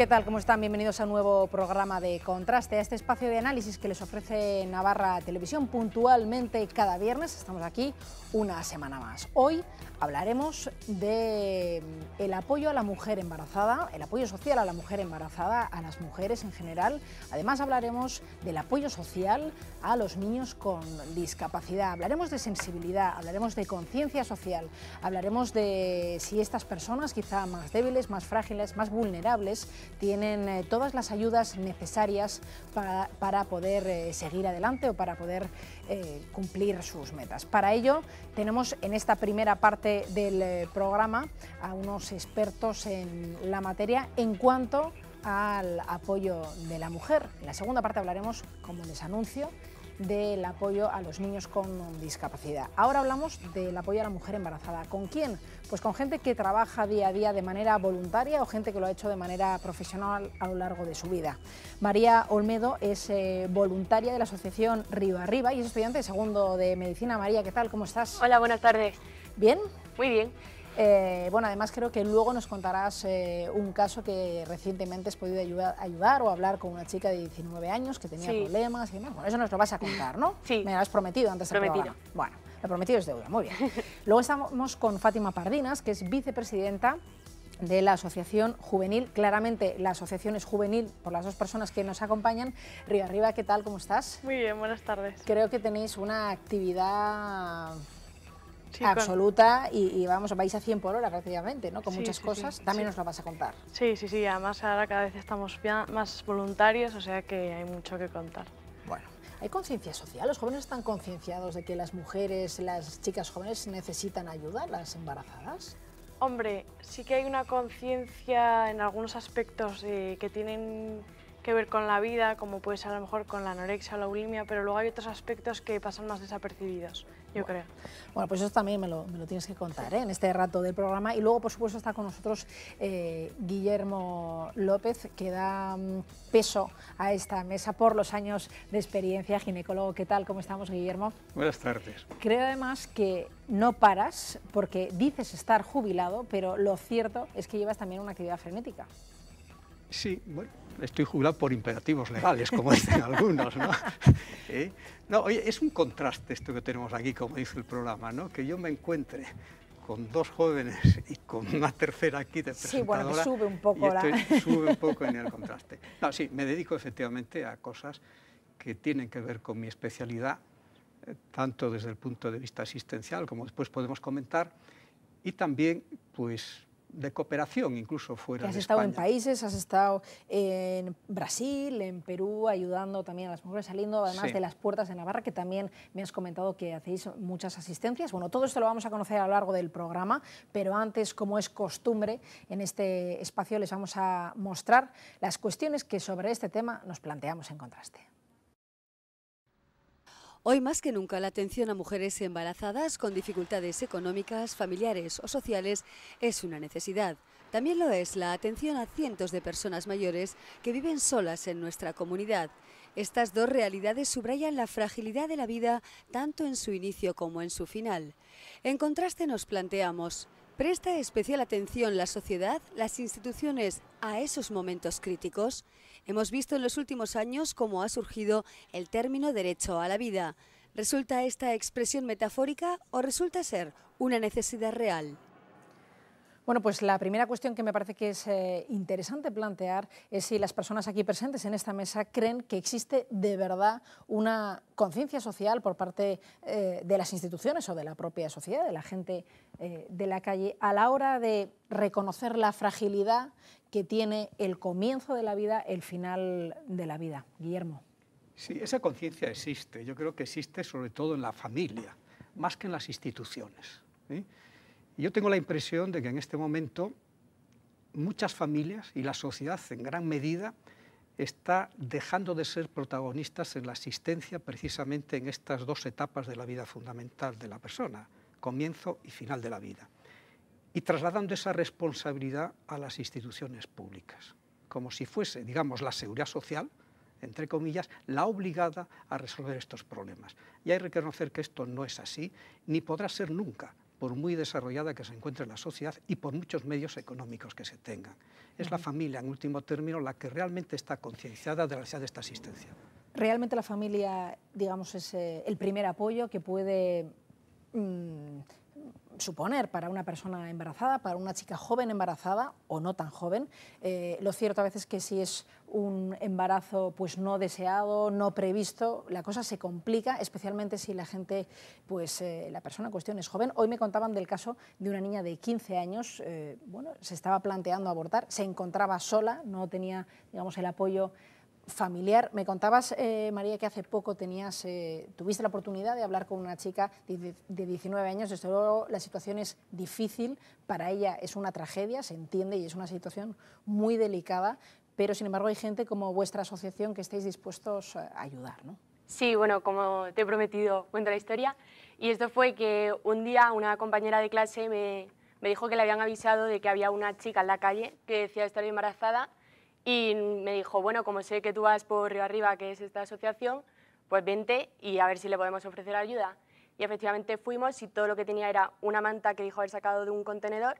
¿Qué tal? ¿Cómo están? Bienvenidos a un nuevo programa de Contraste, a este espacio de análisis que les ofrece Navarra Televisión puntualmente cada viernes. Estamos aquí una semana más. Hoy hablaremos del mm, apoyo a la mujer embarazada, el apoyo social a la mujer embarazada, a las mujeres en general. Además hablaremos del apoyo social a los niños con discapacidad. Hablaremos de sensibilidad, hablaremos de conciencia social, hablaremos de si estas personas quizá más débiles, más frágiles, más vulnerables tienen eh, todas las ayudas necesarias para, poder eh, seguir adelante o para poder eh, cumplir sus metas. Para ello tenemos en esta primera parte del programa a unos expertos en la materia en cuanto al apoyo de la mujer. En la segunda parte hablaremos, como les anuncio, del apoyo a los niños con discapacidad. Ahora hablamos del apoyo a la mujer embarazada. ¿Con quién? Pues con gente que trabaja día a día de manera voluntaria o gente que lo ha hecho de manera profesional a lo largo de su vida. María Olmedo es eh, voluntaria de la Asociación Río Arriba y es estudiante de segundo de medicina. María, ¿qué tal? ¿Cómo estás? Hola, buenas tardes. ¿Bien? Muy bien. Eh, bueno, además creo que luego nos contarás eh, un caso que recientemente has podido ayudar, o hablar con una chica de 19 años que tenía problemas y demás. Bueno, eso nos lo vas a contar, ¿no? Sí. Me lo has prometido antes de Prometido. Bueno, lo prometido es deuda, muy bien. luego estamos con Fátima Pardinas, que es vicepresidenta de la Asociación Juvenil. Claramente la asociación es juvenil por las dos personas que nos acompañan. Río Arriba, ¿qué tal? ¿Cómo estás? Muy bien, buenas tardes. Creo que tenéis una actividad absoluta y, y, vamos, vais a 100 por hora prácticamente, ¿no? Con muchas cosas, también nos lo vas a contar. Sí, sí, sí, además ahora cada vez estamos más voluntarios, o sea que hay mucho que contar. Bueno, ¿hay conciencia social? ¿Los jóvenes están concienciados de que las mujeres, las chicas jóvenes necesitan ayuda, las embarazadas? Hombre, sí que hay una conciencia en algunos aspectos que tienen que ver con la vida, como puede ser a lo mejor con la anorexia o la bulimia, pero luego hay otros aspectos que pasan más desapercibidos. Yo creo. Bueno, pues eso también me lo, tienes que contar ¿eh? en este rato del programa. Y luego, por supuesto, está con nosotros eh, Guillermo López, que da mm, peso a esta mesa por los años de experiencia ginecólogo. ¿Qué tal? ¿Cómo estamos, Guillermo? Buenas tardes. Creo además que no paras porque dices estar jubilado, pero lo cierto es que llevas también una actividad frenética. Sí, bueno, estoy jubilado por imperativos legales, como dicen algunos, ¿no? ¿Eh? No, es un contraste esto que tenemos aquí, como dice el programa, ¿no? Que yo me encuentre con dos jóvenes y con una tercera aquí de Sí, bueno, sube un poco Sube un poco en el contraste. No, sí, me dedico efectivamente a cosas que tienen que ver con mi especialidad, eh, tanto desde el punto de vista asistencial como después podemos comentar, y también, pues, de cooperación incluso fuera. de Has estado en países, has estado en Brasil, en Perú, ayudando también a las mujeres, saliendo además de las puertas de Navarra, que también me has comentado que hacéis muchas asistencias. Bueno, todo esto lo vamos a conocer a lo largo del programa, pero antes, como es costumbre, en este espacio les vamos a mostrar las cuestiones que sobre este tema nos planteamos en contraste. Hoy más que nunca la atención a mujeres embarazadas con dificultades económicas, familiares o sociales es una necesidad. También lo es la atención a cientos de personas mayores que viven solas en nuestra comunidad. Estas dos realidades subrayan la fragilidad de la vida tanto en su inicio como en su final. En contraste nos planteamos, ¿presta especial atención la sociedad, las instituciones a esos momentos críticos? Hemos visto en los últimos años cómo ha surgido el término derecho a la vida. ¿Resulta esta expresión metafórica o resulta ser una necesidad real? Bueno, pues la primera cuestión que me parece que es eh, interesante plantear es si las personas aquí presentes en esta mesa creen que existe de verdad una conciencia social por parte eh, de las instituciones o de la propia sociedad, de la gente eh, de la calle, a la hora de reconocer la fragilidad que tiene el comienzo de la vida, el final de la vida. Guillermo. Sí, esa conciencia existe. Yo creo que existe sobre todo en la familia, más que en las instituciones yo tengo la impresión de que en este momento muchas familias y la sociedad en gran medida está dejando de ser protagonistas en la asistencia precisamente en estas dos etapas de la vida fundamental de la persona, comienzo y final de la vida, y trasladando esa responsabilidad a las instituciones públicas, como si fuese, digamos, la seguridad social, entre comillas, la obligada a resolver estos problemas. Y hay que reconocer que esto no es así, ni podrá ser nunca, por muy desarrollada que se encuentre la sociedad y por muchos medios económicos que se tengan. Es la familia, en último término, la que realmente está concienciada de la necesidad de esta asistencia. Realmente la familia, digamos, es eh, el primer apoyo que puede mm, suponer para una persona embarazada, para una chica joven embarazada o no tan joven. Eh, lo cierto a veces es que si es un embarazo pues no deseado, no previsto, la cosa se complica, especialmente si la gente, pues eh, la persona en cuestión es joven. Hoy me contaban del caso de una niña de 15 años, eh, bueno, se estaba planteando abortar, se encontraba sola, no tenía, digamos, el apoyo familiar. Me contabas, eh, María, que hace poco tenías, eh, tuviste la oportunidad de hablar con una chica de, 19 años. Desde luego, la situación es difícil, para ella es una tragedia, se entiende, y es una situación muy delicada, pero sin embargo hay gente como vuestra asociación que estáis dispuestos a ayudar, Sí, bueno, como te he prometido, cuento la historia. Y esto fue que un día una compañera de clase me, me dijo que le habían avisado de que había una chica en la calle que decía estar embarazada y me dijo, bueno, como sé que tú vas por Río Arriba, que es esta asociación, pues vente y a ver si le podemos ofrecer ayuda. Y efectivamente fuimos y todo lo que tenía era una manta que dijo haber sacado de un contenedor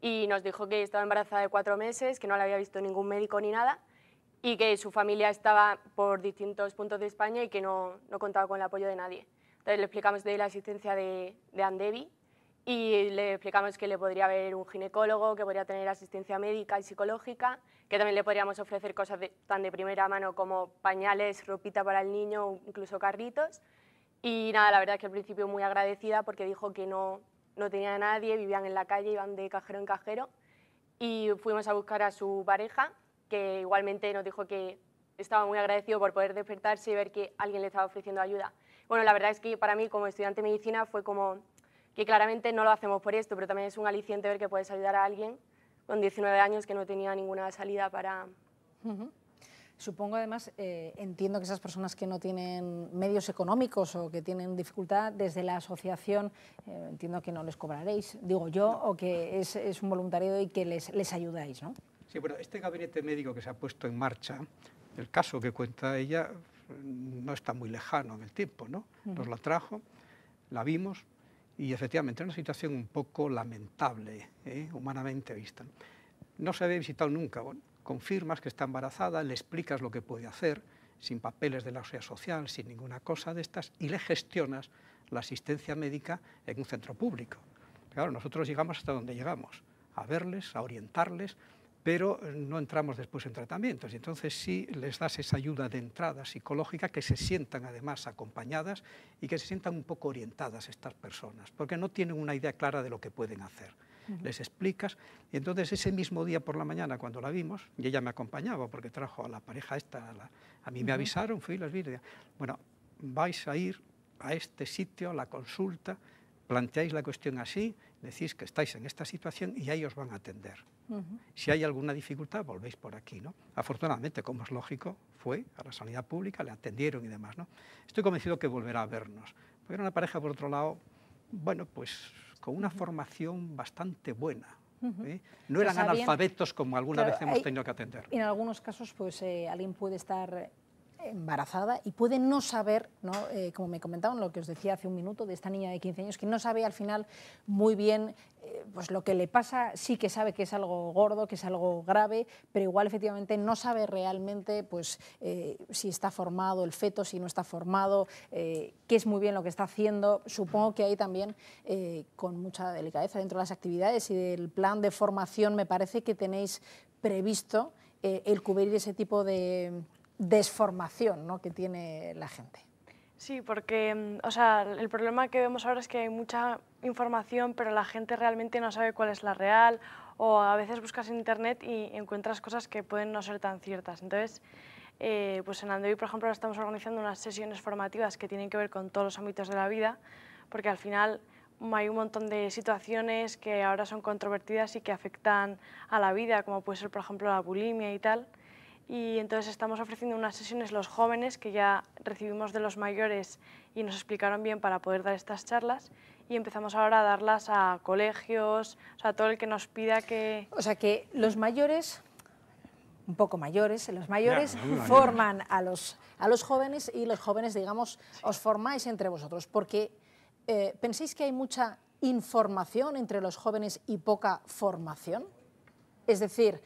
y nos dijo que estaba embarazada de cuatro meses, que no la había visto ningún médico ni nada y que su familia estaba por distintos puntos de España y que no, contaba con el apoyo de nadie. Entonces le explicamos de la existencia de, de Andevi y le explicamos que le podría ver un ginecólogo, que podría tener asistencia médica y psicológica, que también le podríamos ofrecer cosas tan de primera mano como pañales, ropita para el niño incluso carritos. Y nada, la verdad es que al principio muy agradecida porque dijo que no, no tenía nadie, vivían en la calle, iban de cajero en cajero. Y fuimos a buscar a su pareja, que igualmente nos dijo que estaba muy agradecido por poder despertarse y ver que alguien le estaba ofreciendo ayuda. Bueno, la verdad es que para mí como estudiante de medicina fue como que claramente no lo hacemos por esto, pero también es un aliciente ver que puedes ayudar a alguien con 19 años que no tenía ninguna salida para... Supongo además, eh, entiendo que esas personas que no tienen medios económicos o que tienen dificultad, desde la asociación eh, entiendo que no les cobraréis, digo yo, o que es, un voluntariado y que les, ayudáis, ¿no? Sí, bueno, este gabinete médico que se ha puesto en marcha, el caso que cuenta ella mm, no está muy lejano del tiempo, ¿no? Nos la trajo, la vimos, y efectivamente es una situación un poco lamentable, ¿eh? humanamente vista. No se había visitado nunca, confirmas que está embarazada, le explicas lo que puede hacer, sin papeles de la sociedad social, sin ninguna cosa de estas, y le gestionas la asistencia médica en un centro público. Claro, nosotros llegamos hasta donde llegamos, a verles, a orientarles, pero eh, no entramos después en tratamientos. Y entonces sí les das esa ayuda de entrada psicológica, que se sientan además acompañadas y que se sientan un poco orientadas estas personas, porque no tienen una idea clara de lo que pueden hacer. Les explicas, y entonces ese mismo día por la mañana cuando la vimos, y ella me acompañaba porque trajo a la pareja esta, a, mí me avisaron, fui y las vi, bueno, vais a ir a este sitio, a la consulta, planteáis la cuestión así decís que estáis en esta situación y ahí os van a atender. Si hay alguna dificultad, volvéis por aquí. ¿no? Afortunadamente, como es lógico, fue a la sanidad pública, le atendieron y demás. ¿no? Estoy convencido que volverá a vernos. Porque era una pareja, por otro lado, bueno, pues con una formación bastante buena. ¿eh? No eran analfabetos como alguna vez hemos tenido que atender. En algunos casos, pues eh, alguien puede estar embarazada y puede no saber, ¿no? Eh, como me comentaban lo que os decía hace un minuto de esta niña de 15 años, que no sabe al final muy bien eh, pues lo que le pasa, sí que sabe que es algo gordo, que es algo grave, pero igual efectivamente no sabe realmente pues, eh, si está formado el feto, si no está formado, qué es muy bien lo que está haciendo. Supongo que ahí también, con mucha delicadeza dentro de las actividades y del plan de formación, me parece que tenéis previsto el cubrir ese tipo de desformación ¿no? que tiene la gente. Sí, porque mm, o sea, el problema que vemos ahora es que hay mucha información, pero la gente realmente no sabe cuál es la real o a veces buscas en Internet y encuentras cosas que pueden no ser tan ciertas. Entonces, eh, pues en Android, por ejemplo, estamos organizando unas sesiones formativas que tienen que ver con todos los ámbitos de la vida, porque al final mm, hay un montón de situaciones que ahora son controvertidas y que afectan a la vida, como puede ser, por ejemplo, la bulimia y tal y entonces estamos ofreciendo unas sesiones los jóvenes que ya recibimos de los mayores y nos explicaron bien para poder dar estas charlas y empezamos ahora a darlas a colegios, o sea, a todo el que nos pida que... O sea, que los mayores, un poco mayores, eh, los mayores forman a los, a los jóvenes y los jóvenes, digamos, os formáis entre vosotros, porque eh, ¿pensáis que hay mucha información entre los jóvenes y poca formación? Es decir,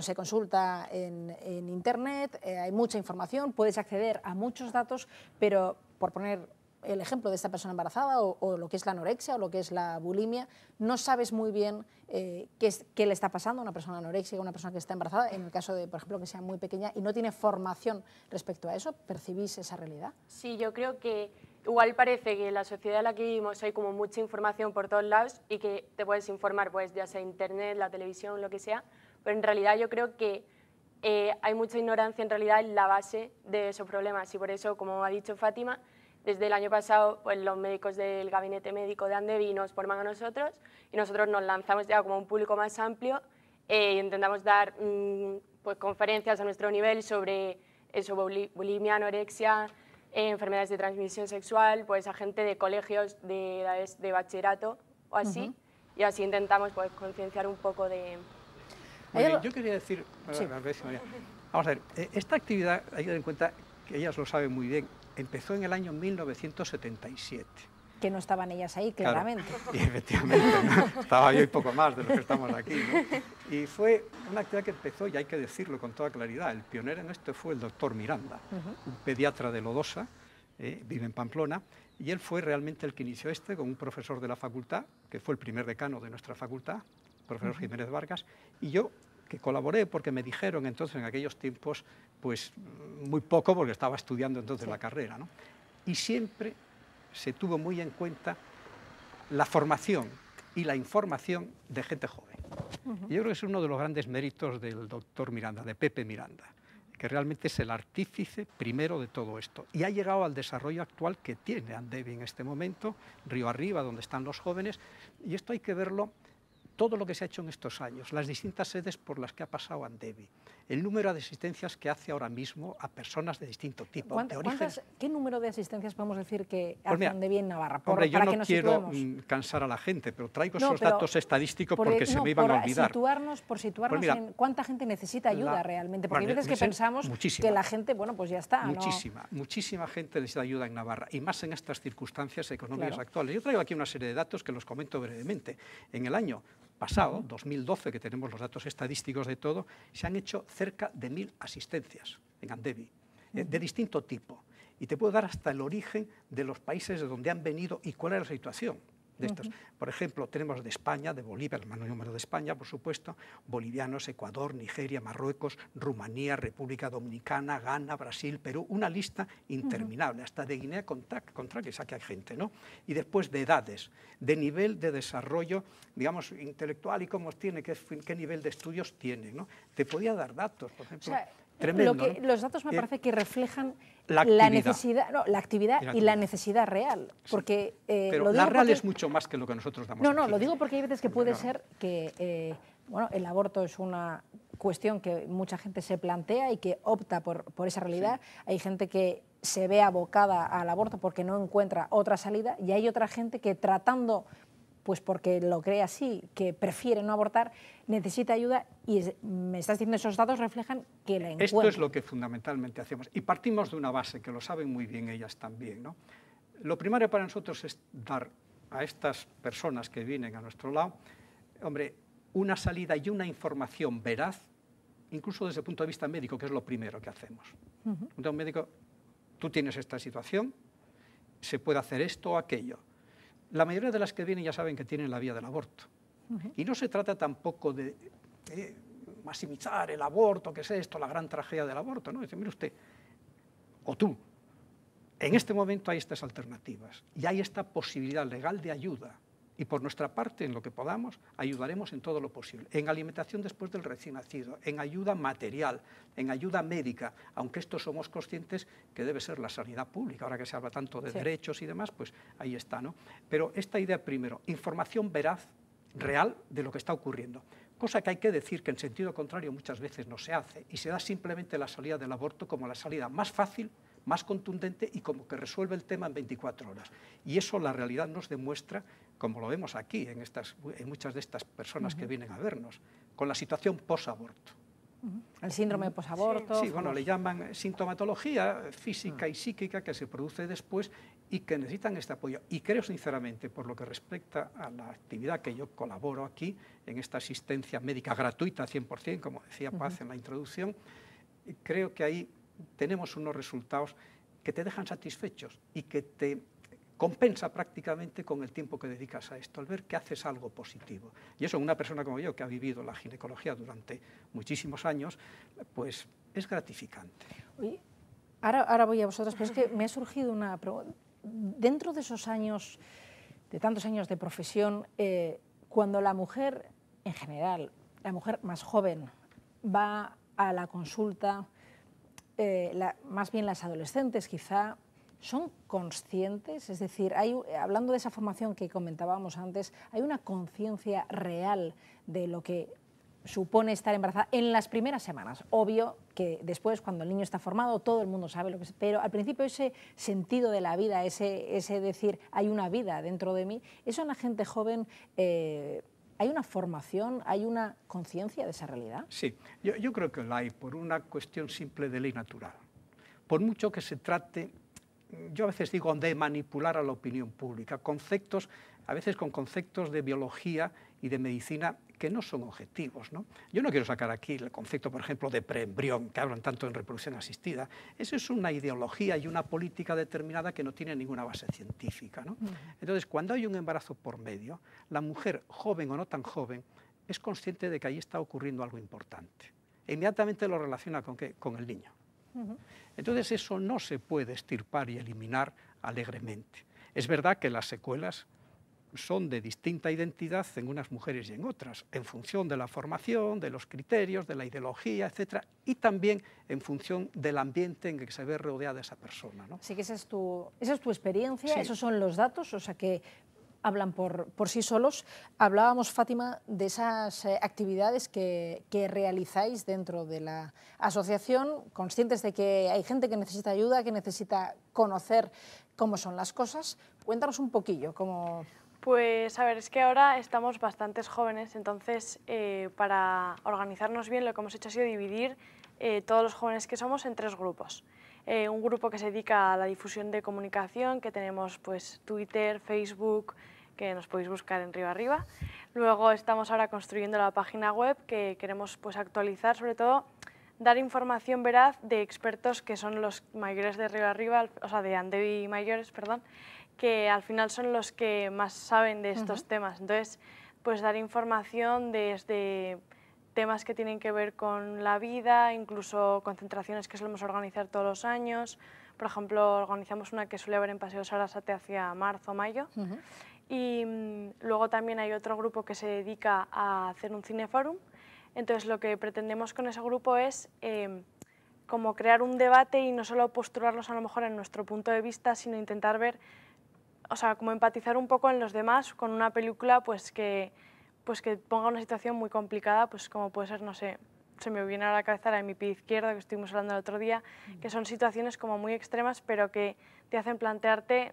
se consulta en, Internet, eh, hay mucha información, puedes acceder a muchos datos, pero por poner el ejemplo de esta persona embarazada o, lo que es la anorexia o lo que es la bulimia, no sabes muy bien eh, qué, le está pasando a una persona o a una persona que está embarazada, en el caso de, por ejemplo, que sea muy pequeña y no tiene formación respecto a eso, ¿percibís esa realidad? Sí, yo creo que igual parece que en la sociedad en la que vivimos hay como mucha información por todos lados y que te puedes informar, pues ya sea internet, la televisión, lo que sea, pero en realidad yo creo que eh, hay mucha ignorancia en realidad en la base de esos problemas y por eso, como ha dicho Fátima, desde el año pasado pues, los médicos del gabinete médico de Andevi nos forman a nosotros y nosotros nos lanzamos ya como un público más amplio e intentamos dar mm, pues, conferencias a nuestro nivel sobre eso, bulimia, anorexia, eh, enfermedades de transmisión sexual, pues a gente de colegios de de bachillerato o así y así intentamos pues, concienciar un poco de, yo quería decir, vamos a ver, eh, esta actividad, hay que tener en cuenta que ellas lo saben muy bien, empezó en el año 1977. Que no estaban ellas ahí, claramente. Y efectivamente, estaba yo y poco más de los que estamos aquí. Y fue una actividad que empezó, y hay que decirlo con toda claridad, el pionero en esto fue el doctor Miranda, un pediatra de Lodosa, eh, vive en Pamplona, y él fue realmente el que inició este con un profesor de la facultad, que fue el primer decano de nuestra facultad, profesor Jiménez Vargas, y yo que colaboré porque me dijeron entonces en aquellos tiempos, pues muy poco porque estaba estudiando entonces la carrera, ¿no? Y siempre se tuvo muy en cuenta la formación y la información de gente joven. yo creo que es uno de los grandes méritos del doctor Miranda, de Pepe Miranda, que realmente es el artífice primero de todo esto. Y ha llegado al desarrollo actual que tiene Andevi en este momento, río arriba, donde están los jóvenes, y esto hay que verlo todo lo que se ha hecho en estos años, las distintas sedes por las que ha pasado Andevi, el número de asistencias que hace ahora mismo a personas de distinto tipo, de origen... ¿Qué número de asistencias podemos decir que pues hace Andevi en Navarra? yo no quiero mm, cansar a la gente, pero traigo esos datos estadísticos porque, e- se me iban a olvidar. Situarnos, por pues situarnos en cuánta gente necesita ayuda realmente, porque hay veces que pensamos que la gente, bueno, pues ya está. Muchísima, muchísima gente necesita ayuda en Navarra, y más en estas circunstancias económicas actuales. Yo traigo aquí una serie de datos que los comento brevemente. En el año pasado, 2012, que tenemos los datos estadísticos de todo, se han hecho cerca de mil asistencias en Andevi, de, eh, de distinto tipo. Y te puedo dar hasta el origen de los países de donde han venido y cuál era la situación. Por ejemplo, tenemos de España, de Bolivia, el número de España, por supuesto, bolivianos, Ecuador, Nigeria, Marruecos, Rumanía, República Dominicana, Ghana, Brasil, Perú, una lista interminable, hasta de Guinea que saque hay gente, ¿no? Y después de edades, de nivel de desarrollo, digamos, intelectual y cómo tiene, qué, nivel de estudios tiene, ¿no? Te podía dar datos, por ejemplo. Los datos me eh, parece que reflejan la actividad, y la, necesidad real. Porque, eh, la real es mucho más que lo que nosotros damos. No, no, lo digo porque hay veces que puede ser que eh, bueno, el aborto es una cuestión que mucha gente se plantea y que opta por, esa realidad. Hay gente que se ve abocada al aborto porque no encuentra otra salida y hay otra gente que tratando pues porque lo cree así, que prefiere no abortar, necesita ayuda y me estás diciendo esos datos reflejan que la encuentra. Esto es lo que fundamentalmente hacemos y partimos de una base que lo saben muy bien ellas también. Lo primario para nosotros es dar a estas personas que vienen a nuestro lado, hombre, una salida y una información veraz, incluso desde el punto de vista médico, que es lo primero que hacemos. un médico, tú tienes esta situación, se puede hacer esto o aquello la mayoría de las que vienen ya saben que tienen la vía del aborto. Y no se trata tampoco de maximizar el aborto, que es esto, la gran tragedia del aborto. No, dice, mire usted, o tú, en este momento hay estas alternativas y hay esta posibilidad legal de ayuda y por nuestra parte, en lo que podamos, ayudaremos en todo lo posible, en alimentación después del recién nacido, en ayuda material, en ayuda médica, aunque esto somos conscientes que debe ser la sanidad pública, ahora que se habla tanto de derechos y demás, pues ahí está, ¿no? Pero esta idea primero, información veraz, real de lo que está ocurriendo cosa que hay que decir que en sentido contrario muchas veces no se hace y se da simplemente la salida del aborto como la salida más fácil, más contundente y como que resuelve el tema en 24 horas. Y eso la realidad nos demuestra como lo vemos aquí en, estas, en muchas de estas personas que vienen a vernos, con la situación posaborto. aborto El síndrome posaborto. Sí, sí bueno, le llaman eh, sintomatología física y psíquica que se produce después y que necesitan este apoyo. Y creo sinceramente, por lo que respecta a la actividad que yo colaboro aquí, en esta asistencia médica gratuita 100%, como decía Paz en la introducción, creo que ahí tenemos unos resultados que te dejan satisfechos y que te compensa prácticamente con el tiempo que dedicas a esto, al ver que haces algo positivo. Y eso una persona como yo, que ha vivido la ginecología durante muchísimos años, pues es gratificante. ahora, ahora voy a vosotras, pero es que me ha surgido una pregunta. Dentro de esos años, de tantos años de profesión, eh, cuando la mujer en general, la mujer más joven, va a la consulta, eh, más bien las adolescentes quizá, son conscientes? Es decir, hablando de esa formación que comentábamos antes, ¿hay una conciencia real de lo que supone estar embarazada en las primeras semanas? Obvio que después, cuando el niño está formado, todo el mundo sabe lo que es, pero al principio ese sentido de la vida, ese, decir, hay una vida dentro de mí, eso en la gente joven... Eh, ¿Hay una formación, hay una conciencia de esa realidad? Sí, yo, yo creo que la hay por una cuestión simple de ley natural. Por mucho que se trate yo a veces digo de manipular a la opinión pública, conceptos, a veces con conceptos de biología y de medicina que no son objetivos. ¿no? Yo no quiero sacar aquí el concepto, por ejemplo, de preembrión, que hablan tanto en reproducción asistida. Eso es una ideología y una política determinada que no tiene ninguna base científica. ¿no? Entonces, cuando hay un embarazo por medio, la mujer, joven o no tan joven, es consciente de que ahí está ocurriendo algo importante. inmediatamente lo relaciona con el niño. Entonces eso no se puede estirpar y eliminar alegremente. Es verdad que las secuelas son de distinta identidad en unas mujeres y en otras, en función de la formación, de los criterios, de la ideología, etc. y también en función del ambiente en el que se ve rodeada esa persona. ¿no? Sí, que esa es tu, esa es tu experiencia, esos son los datos, o sea que hablan por, por sí solos. Hablábamos, Fátima, de esas eh, actividades que, realizáis dentro de la asociación, conscientes de que hay gente que necesita ayuda, que necesita conocer cómo son las cosas. Cuéntanos un poquillo cómo... Pues a ver, es que ahora estamos bastantes jóvenes, entonces eh, para organizarnos bien lo que hemos hecho ha sido dividir eh, todos los jóvenes que somos en tres grupos. un grupo que se dedica a la difusión de comunicación, que tenemos pues, Twitter, Facebook, que nos podéis buscar en Río Arriba. Luego estamos ahora construyendo la página web que queremos pues, actualizar, sobre todo dar información veraz de expertos que son los mayores de Río Arriba, o sea, de Andevi mayores, perdón, que al final son los que más saben de estos temas. Entonces, pues dar información desde temas que tienen que ver con la vida, incluso concentraciones que solemos organizar todos los años. Por ejemplo, organizamos una que suele haber en Paseo Sarasate hacia marzo o mayo. Y mm, luego también hay otro grupo que se dedica a hacer un cineforum. Entonces lo que pretendemos con ese grupo es em, como crear un debate y no solo postularlos a lo mejor en nuestro punto de vista, sino intentar ver, o sea, como empatizar un poco en los demás con una película pues que, pues que ponga una situación muy complicada, pues como puede ser, no sé, se me viene a la cabeza la de mi pie izquierdo, que estuvimos hablando el otro día, que son situaciones como muy extremas, pero que te hacen plantearte,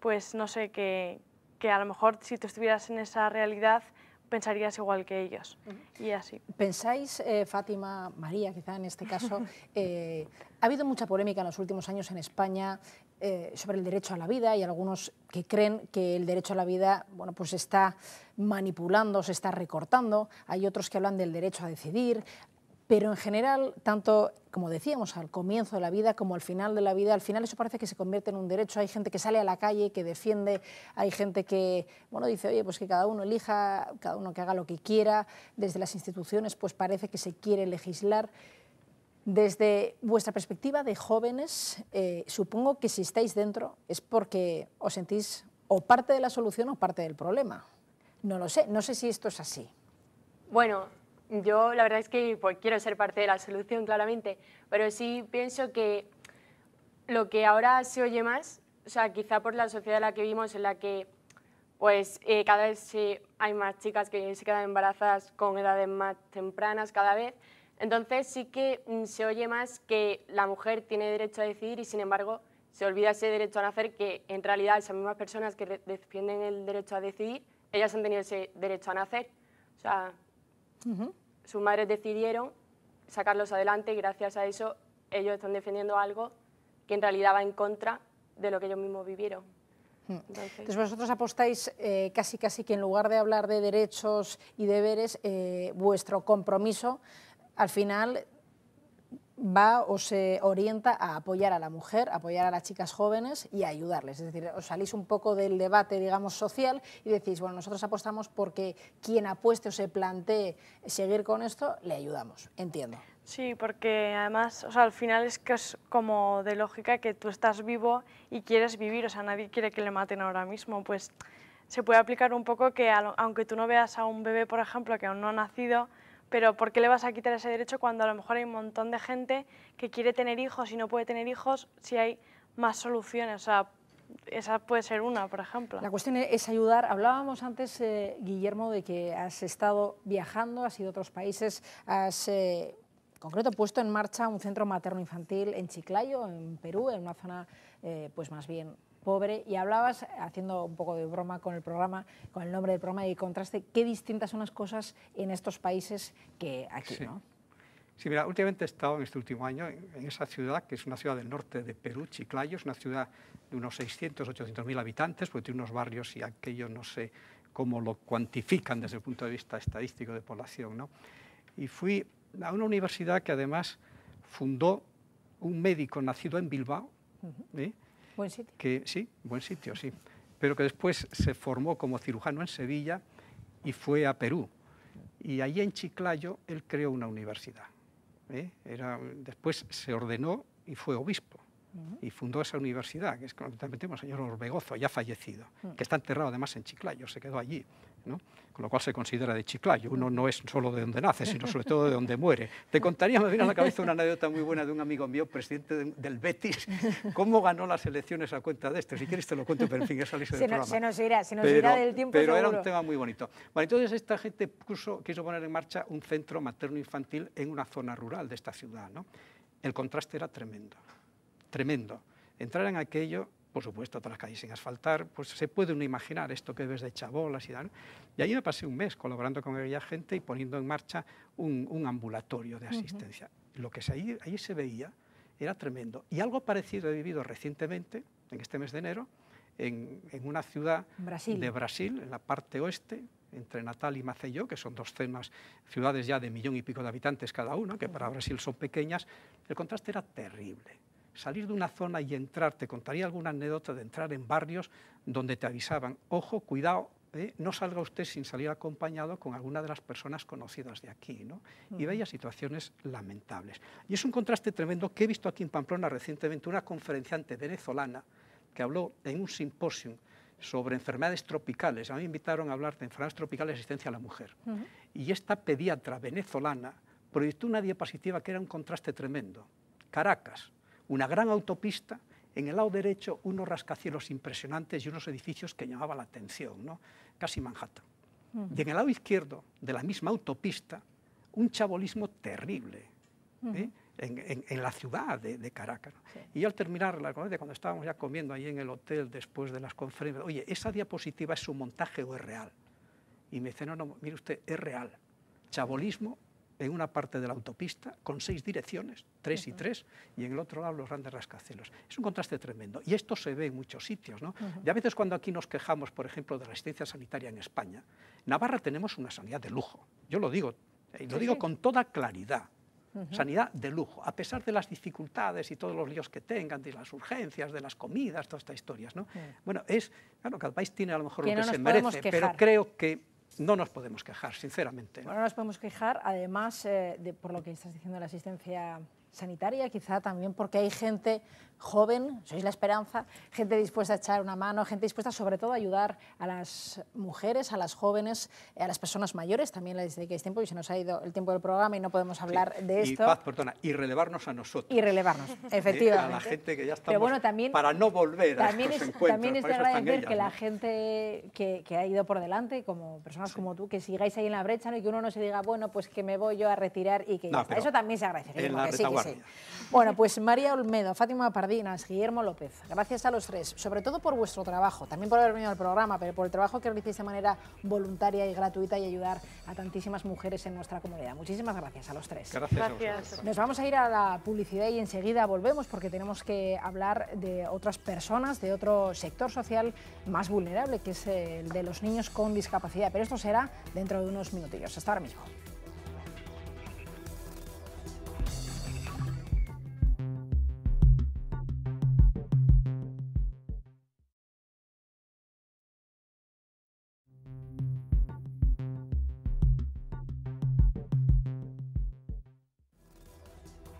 pues no sé, que, que a lo mejor si tú estuvieras en esa realidad pensarías igual que ellos. Y así. ¿Pensáis, eh, Fátima, María, quizá en este caso, eh, ha habido mucha polémica en los últimos años en España eh, sobre el derecho a la vida y algunos que creen que el derecho a la vida bueno, pues está manipulando, se está recortando. Hay otros que hablan del derecho a decidir. Pero en general, tanto, como decíamos, al comienzo de la vida como al final de la vida, al final eso parece que se convierte en un derecho. Hay gente que sale a la calle, que defiende, hay gente que, bueno, dice, oye, pues que cada uno elija, cada uno que haga lo que quiera, desde las instituciones, pues parece que se quiere legislar. Desde vuestra perspectiva de jóvenes, eh, supongo que si estáis dentro es porque os sentís o parte de la solución o parte del problema. No lo sé, no sé si esto es así. Bueno, yo la verdad es que pues, quiero ser parte de la solución, claramente, pero sí pienso que lo que ahora se oye más, o sea, quizá por la sociedad en la que vivimos, en la que pues eh, cada vez hay más chicas que se quedan embarazadas con edades más tempranas cada vez, entonces sí que mm, se oye más que la mujer tiene derecho a decidir y sin embargo se olvida ese derecho a nacer que en realidad esas mismas personas que defienden el derecho a decidir, ellas han tenido ese derecho a nacer. O sea, sus madres decidieron sacarlos adelante y gracias a eso ellos están defendiendo algo que en realidad va en contra de lo que ellos mismos vivieron. Hmm. Entonces, vosotros apostáis eh, casi casi que en lugar de hablar de derechos y deberes, eh, vuestro compromiso al final va o se orienta a apoyar a la mujer, apoyar a las chicas jóvenes y a ayudarles. Es decir, os salís un poco del debate, digamos, social y decís, bueno, nosotros apostamos porque quien apueste o se plantee seguir con esto, le ayudamos. Entiendo. Sí, porque además, o sea, al final es que es como de lógica que tú estás vivo y quieres vivir, o sea, nadie quiere que le maten ahora mismo, pues se puede aplicar un poco que aunque tú no veas a un bebé, por ejemplo, que aún no ha nacido, pero ¿por qué le vas a quitar ese derecho cuando a lo mejor hay un montón de gente que quiere tener hijos y no puede tener hijos si hay más soluciones? O sea, esa puede ser una, por ejemplo. La cuestión es ayudar. Hablábamos antes, eh, Guillermo, de que has estado viajando, has ido a otros países, has... Eh, en concreto, puesto en marcha un centro materno-infantil en Chiclayo, en Perú, en una zona eh, pues más bien pobre, y hablabas, haciendo un poco de broma con el programa, con el nombre del programa y contraste, qué distintas son las cosas en estos países que aquí, sí. ¿no? mira, últimamente he estado en este último año en esa ciudad, que es una ciudad del norte de Perú, Chiclayo, es una ciudad de unos 600, 800 mil habitantes, porque tiene unos barrios y aquello no sé cómo lo cuantifican desde el punto de vista estadístico de población, ¿no? Y fui a una universidad que además fundó un médico nacido en Bilbao, Buen sitio. Que, sí, buen sitio, sí. Pero que después se formó como cirujano en Sevilla y fue a Perú. Y allí en Chiclayo él creó una universidad. ¿eh? Era, después se ordenó y fue obispo y fundó esa universidad, que es concretamente el señor Orbegozo, ya fallecido, mm. que está enterrado además en Chiclayo, se quedó allí, ¿no? con lo cual se considera de Chiclayo. Uno no es solo de donde nace, sino sobre todo de donde muere. Te contaría, me viene a la cabeza una anécdota muy buena de un amigo mío, presidente del Betis, cómo ganó las elecciones a cuenta de esto. Si quieres te lo cuento, pero en fin, ya salís del programa. Se nos irá, se nos irá del tiempo Pero era un tema muy bonito. Bueno, entonces esta gente puso, quiso poner en marcha un centro materno-infantil en una zona rural de esta ciudad, ¿no? el contraste era tremendo tremendo. Entrar en aquello, por supuesto, otras las calles sin asfaltar, pues se puede uno imaginar esto que ves de chabolas y tal. Y ahí me pasé un mes colaborando con aquella gente y poniendo en marcha un, ambulatorio de asistencia. Lo que se, ahí, se veía era tremendo. Y algo parecido he vivido recientemente, en este mes de enero, en, una ciudad de Brasil, en la parte oeste, entre Natal y Maceió, que son dos ciudades ya de millón y pico de habitantes cada una, que para Brasil son pequeñas, el contraste era terrible salir de una zona y entrar, te contaría alguna anécdota de entrar en barrios donde te avisaban, ojo, cuidado, eh, no salga usted sin salir acompañado con alguna de las personas conocidas de aquí, Y veía situaciones lamentables. Y es un contraste tremendo que he visto aquí en Pamplona recientemente una conferenciante venezolana que habló en un simposio sobre enfermedades tropicales. A mí me invitaron a hablar de enfermedades tropicales y asistencia a la mujer. Y esta pediatra venezolana proyectó una diapositiva que era un contraste tremendo. Caracas, una gran autopista, en el lado derecho unos rascacielos impresionantes y unos edificios que llamaban la atención, ¿no? casi Manhattan. Mm. Y en el lado izquierdo de la misma autopista, un chabolismo terrible. ¿eh? En, la ciudad de, Caracas. Y yo al terminar la cuando estábamos ya comiendo ahí en el hotel después de las conferencias, oye, ¿esa diapositiva es su montaje o es real? Y me dice, no, no, mire usted, es real. Chabolismo en una parte de la autopista con seis direcciones, tres y tres, y en el otro lado los grandes rascacielos. Es un contraste tremendo. Y esto se ve en muchos sitios. ¿no? Y a veces cuando aquí nos quejamos, por ejemplo, de la asistencia sanitaria en España, Navarra tenemos una sanidad de lujo. Yo lo digo, eh, lo digo con toda claridad. Sanidad de lujo, a pesar de las dificultades y todos los líos que tengan, de las urgencias, de las comidas, todas estas historias. ¿no? Bueno, es, claro, cada país tiene a lo mejor lo que se merece, pero creo que no nos podemos quejar, sinceramente. Bueno, no nos podemos quejar, además, eh, de, por lo que estás diciendo, la asistencia sanitaria, quizá también porque hay gente joven, sois la esperanza, gente dispuesta a echar una mano, gente dispuesta sobre todo a ayudar a las mujeres, a las jóvenes, eh, a las personas mayores, también les dedicáis tiempo y se nos ha ido el tiempo del programa y no podemos hablar de esto. Y relevarnos a nosotros. Y relevarnos, eh, efectivamente. a la gente que ya estamos, bueno, también, para no volver a también es, encuentros, También es de agradecer que la gente que, ha ido por delante, como personas como tú, que sigáis ahí en la brecha y que uno no se diga, bueno, pues que me voy yo a retirar y que está. Eso también se agradece. Bueno, pues María Olmedo, Fátima Pardinas, Guillermo López, gracias a los tres, sobre todo por vuestro trabajo, también por haber venido al programa, pero por el trabajo que realizáis de manera voluntaria y gratuita y ayudar a tantísimas mujeres en nuestra comunidad. Muchísimas gracias a los tres. Gracias. gracias. Nos vamos a ir a la publicidad y enseguida volvemos porque tenemos que hablar de otras personas, de otro sector social más vulnerable, que es el de los niños con discapacidad, pero esto será dentro de unos minutillos. Hasta ahora mismo.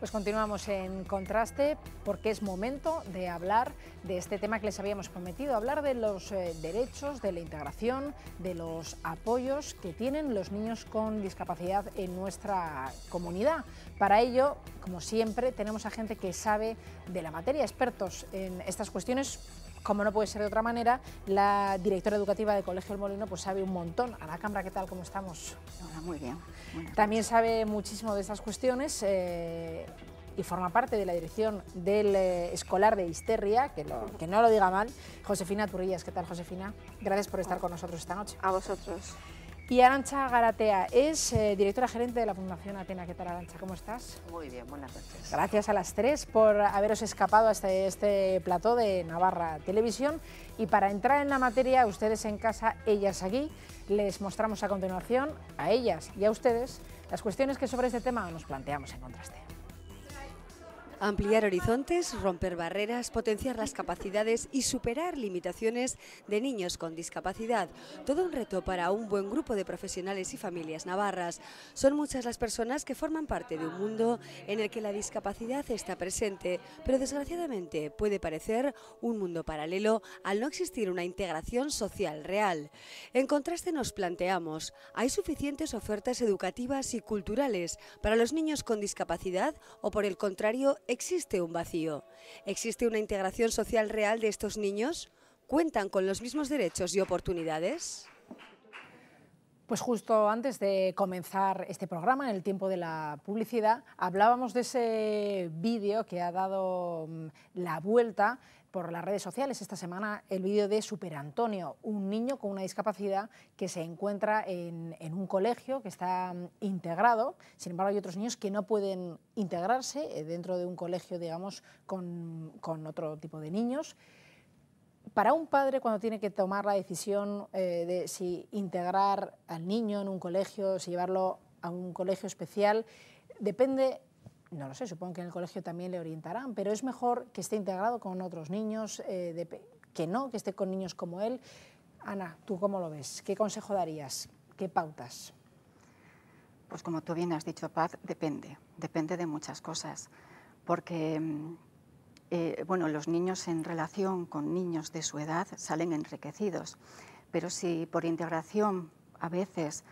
Pues continuamos en contraste porque es momento de hablar de este tema que les habíamos prometido, hablar de los eh, derechos, de la integración, de los apoyos que tienen los niños con discapacidad en nuestra comunidad. Para ello, como siempre, tenemos a gente que sabe de la materia, expertos en estas cuestiones como no puede ser de otra manera, la directora educativa del Colegio El Molino pues sabe un montón. la cámara, ¿qué tal? ¿Cómo estamos? Hola, muy bien. También sabe muchísimo de estas cuestiones. Eh, y forma parte de la dirección del eh, Escolar de Histeria, que, que no lo diga mal, Josefina Turrillas. ¿Qué tal, Josefina? Gracias por estar ah. con nosotros esta noche. A vosotros. Y Arancha Garatea es eh, directora gerente de la Fundación Atena. ¿Qué tal, Arancha? ¿Cómo estás? Muy bien, buenas noches. Gracias a las tres por haberos escapado a este, este plató de Navarra Televisión. Y para entrar en la materia, ustedes en casa, ellas aquí, les mostramos a continuación a ellas y a ustedes las cuestiones que sobre este tema nos planteamos en contraste. Ampliar horizontes, romper barreras, potenciar las capacidades y superar limitaciones de niños con discapacidad. Todo un reto para un buen grupo de profesionales y familias navarras. Son muchas las personas que forman parte de un mundo en el que la discapacidad está presente, pero desgraciadamente puede parecer un mundo paralelo al no existir una integración social real. En contraste nos planteamos, ¿hay suficientes ofertas educativas y culturales para los niños con discapacidad o por el contrario existe un vacío. ¿Existe una integración social real de estos niños? ¿Cuentan con los mismos derechos y oportunidades? Pues justo antes de comenzar este programa, en el tiempo de la publicidad, hablábamos de ese vídeo que ha dado mm, la vuelta por las redes sociales esta semana el vídeo de Super Antonio, un niño con una discapacidad que se encuentra en, un colegio que está mm, integrado, sin embargo hay otros niños que no pueden integrarse eh, dentro de un colegio, digamos, con, otro tipo de niños para un padre cuando tiene que tomar la decisión eh, de si integrar al niño en un colegio, si llevarlo a un colegio especial, depende no lo sé, supongo que en el colegio también le orientarán, pero es mejor que esté integrado con otros niños, eh, que no, que esté con niños como él. Ana, ¿tú cómo lo ves? ¿Qué consejo darías? ¿Qué pautas? Pues como tú bien has dicho, Paz, depende, depende de muchas cosas, porque mm, eh, bueno, los niños en relación con niños de su edad salen enriquecidos, pero si por integración a veces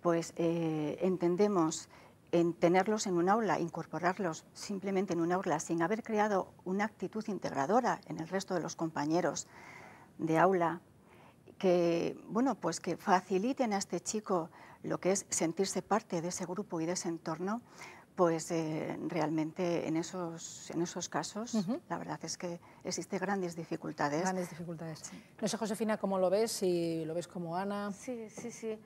pues eh, entendemos en tenerlos en un aula, incorporarlos simplemente en un aula, sin haber creado una actitud integradora en el resto de los compañeros de aula, que, bueno, pues que faciliten a este chico lo que es sentirse parte de ese grupo y de ese entorno, pues eh, realmente en esos, en esos casos la verdad es que existen grandes dificultades. Grandes dificultades. No sé, Josefina, ¿cómo lo ves? y lo ves como Ana. Sí, sí, sí.